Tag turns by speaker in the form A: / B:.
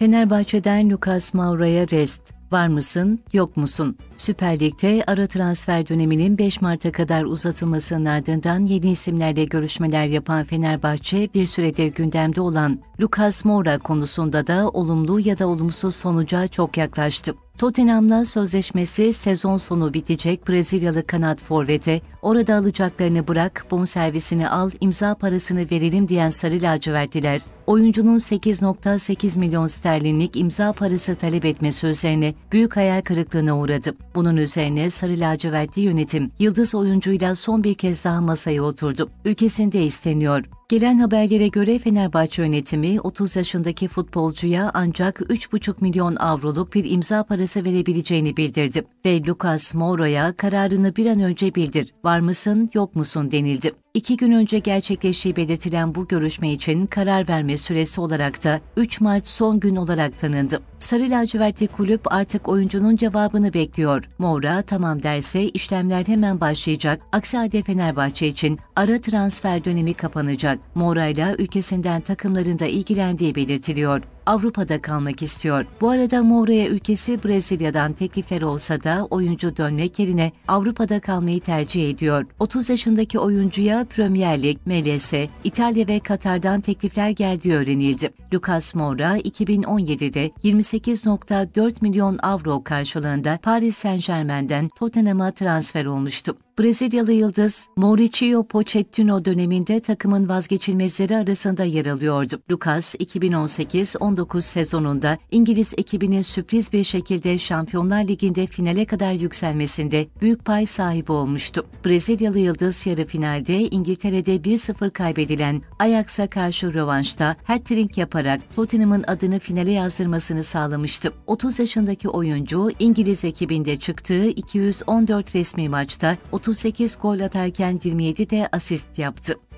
A: Fenerbahçe'den Lucas Moura'ya rest, Var mısın, yok musun? Süper Lig'de ara transfer döneminin 5 Mart'a kadar uzatılmasının ardından yeni isimlerle görüşmeler yapan Fenerbahçe bir süredir gündemde olan Lucas Moura konusunda da olumlu ya da olumsuz sonuca çok yaklaştı. Tottenham'la sözleşmesi sezon sonu bitecek Brezilyalı kanat forvete, orada alacaklarını bırak, servisini al, imza parasını verelim diyen sarı lacivertliler, oyuncunun 8.8 milyon sterlinlik imza parası talep etmesi üzerine büyük hayal kırıklığına uğradı. Bunun üzerine sarı lacivertli yönetim yıldız oyuncuyla son bir kez daha masaya oturdu. Ülkesinde isteniyor. Gelen haberlere göre Fenerbahçe yönetimi 30 yaşındaki futbolcuya ancak 3,5 milyon avroluk bir imza parası verebileceğini bildirdi ve Lucas Moura'ya kararını bir an önce bildir, var mısın yok musun denildi. İki gün önce gerçekleştiği belirtilen bu görüşme için karar verme süresi olarak da 3 Mart son gün olarak tanındı. Sarı lacivertli kulüp artık oyuncunun cevabını bekliyor. Moura tamam derse işlemler hemen başlayacak. Aksi halde Fenerbahçe için ara transfer dönemi kapanacak. Moura ile ülkesinden takımlarında ilgilendiği belirtiliyor. Avrupa'da kalmak istiyor. Bu arada Moura'ya ülkesi Brezilya'dan teklifler olsa da oyuncu dönmek yerine Avrupa'da kalmayı tercih ediyor. 30 yaşındaki oyuncuya Premier Lig, MLS, İtalya ve Katar'dan teklifler geldiği öğrenildi. Lucas Moura 2017'de 28.4 milyon avro karşılığında Paris Saint-Germain'den Tottenham'a transfer olmuştu. Brezilyalı yıldız Mauricio Pochettino döneminde takımın vazgeçilmezleri arasında yer alıyordu. Lucas 2018-19 sezonunda İngiliz ekibinin sürpriz bir şekilde Şampiyonlar Ligi'nde finale kadar yükselmesinde büyük pay sahibi olmuştu. Brezilyalı yıldız yarı finalde İngiltere'de 1-0 kaybedilen Ajax'a karşı rövanşta hat-trick yaparak Tottenham'ın adını finale yazdırmasını sağlamıştı. 30 yaşındaki oyuncu İngiliz ekibinde çıktığı 214 resmi maçta 30 38 gol atarken 27 de asist yaptı.